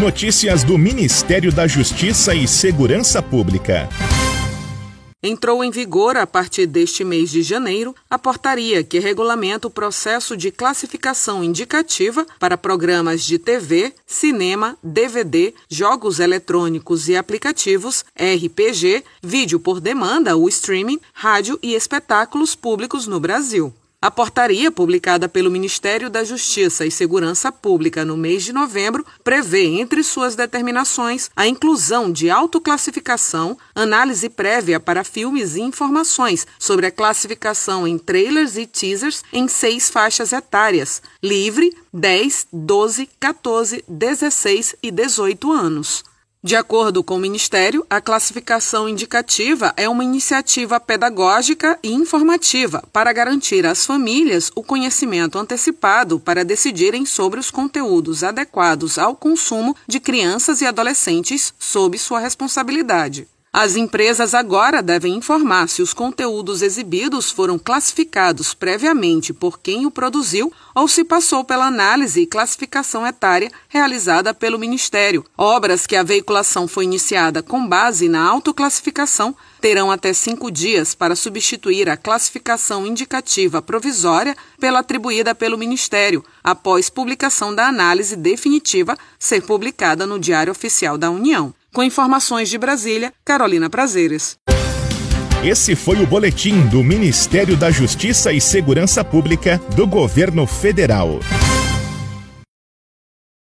Notícias do Ministério da Justiça e Segurança Pública. Entrou em vigor a partir deste mês de janeiro a portaria que regulamenta o processo de classificação indicativa para programas de TV, cinema, DVD, jogos eletrônicos e aplicativos, RPG, vídeo por demanda, o streaming, rádio e espetáculos públicos no Brasil. A portaria, publicada pelo Ministério da Justiça e Segurança Pública no mês de novembro, prevê, entre suas determinações, a inclusão de autoclassificação, análise prévia para filmes e informações sobre a classificação em trailers e teasers em seis faixas etárias: livre, 10, 12, 14, 16 e 18 anos. De acordo com o Ministério, a classificação indicativa é uma iniciativa pedagógica e informativa para garantir às famílias o conhecimento antecipado para decidirem sobre os conteúdos adequados ao consumo de crianças e adolescentes sob sua responsabilidade. As empresas agora devem informar se os conteúdos exibidos foram classificados previamente por quem o produziu ou se passou pela análise e classificação etária realizada pelo Ministério. Obras que a veiculação foi iniciada com base na autoclassificação terão até cinco dias para substituir a classificação indicativa provisória pela atribuída pelo Ministério, após publicação da análise definitiva ser publicada no Diário Oficial da União. Com informações de Brasília, Carolina Prazeres. Esse foi o boletim do Ministério da Justiça e Segurança Pública do Governo Federal.